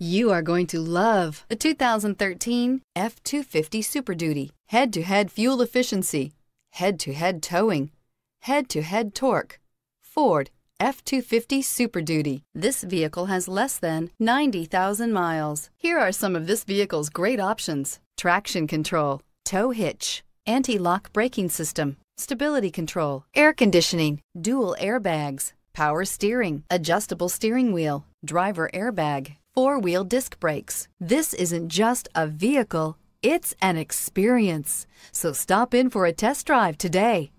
You are going to love the 2013 F-250 Super Duty. Head-to-head -head fuel efficiency, head-to-head -to -head towing, head-to-head -to -head torque. Ford F-250 Super Duty. This vehicle has less than 90,000 miles. Here are some of this vehicle's great options. Traction control, tow hitch, anti-lock braking system, stability control, air conditioning, dual airbags, power steering, adjustable steering wheel, driver airbag, four-wheel disc brakes. This isn't just a vehicle, it's an experience. So stop in for a test drive today.